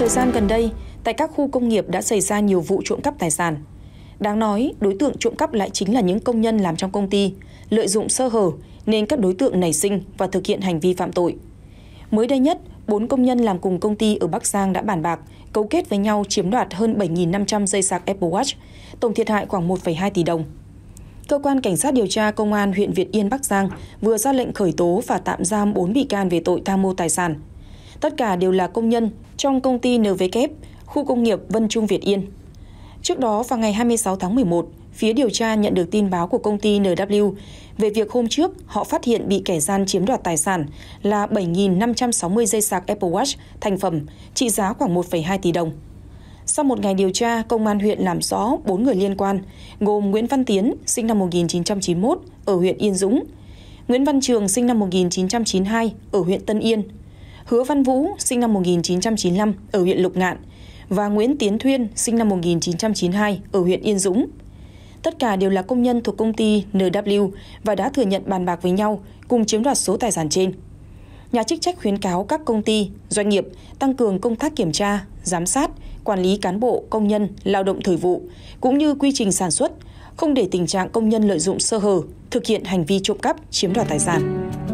Thời gian gần đây, tại các khu công nghiệp đã xảy ra nhiều vụ trộm cắp tài sản. Đáng nói, đối tượng trộm cắp lại chính là những công nhân làm trong công ty, lợi dụng sơ hở nên các đối tượng nảy sinh và thực hiện hành vi phạm tội. Mới đây nhất, 4 công nhân làm cùng công ty ở Bắc Giang đã bàn bạc, cấu kết với nhau chiếm đoạt hơn 7.500 dây sạc Apple Watch, tổng thiệt hại khoảng 1,2 tỷ đồng. Cơ quan Cảnh sát điều tra Công an huyện Việt Yên Bắc Giang vừa ra lệnh khởi tố và tạm giam 4 bị can về tội tham mô tài sản, Tất cả đều là công nhân trong công ty NVK, khu công nghiệp Vân Trung Việt Yên. Trước đó vào ngày 26 tháng 11, phía điều tra nhận được tin báo của công ty NW về việc hôm trước họ phát hiện bị kẻ gian chiếm đoạt tài sản là 7.560 dây sạc Apple Watch thành phẩm trị giá khoảng 1,2 tỷ đồng. Sau một ngày điều tra, công an huyện làm rõ 4 người liên quan, gồm Nguyễn Văn Tiến, sinh năm 1991, ở huyện Yên Dũng, Nguyễn Văn Trường, sinh năm 1992, ở huyện Tân Yên, Hứa Văn Vũ, sinh năm 1995, ở huyện Lục Ngạn và Nguyễn Tiến Thuyên, sinh năm 1992, ở huyện Yên Dũng. Tất cả đều là công nhân thuộc công ty NW và đã thừa nhận bàn bạc với nhau cùng chiếm đoạt số tài sản trên. Nhà chức trách khuyến cáo các công ty, doanh nghiệp tăng cường công tác kiểm tra, giám sát, quản lý cán bộ, công nhân, lao động thời vụ, cũng như quy trình sản xuất, không để tình trạng công nhân lợi dụng sơ hở, thực hiện hành vi trộm cắp, chiếm đoạt tài sản.